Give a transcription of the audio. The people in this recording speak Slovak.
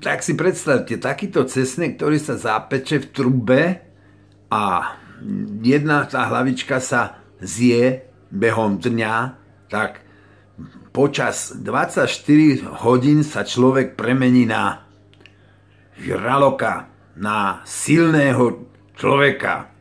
tak si predstavte, takýto cesnek, ktorý sa zapeče v trube a jedna tá hlavička sa zje behom dňa, tak počas 24 hodín sa človek premení na žraloka, na silného človeka.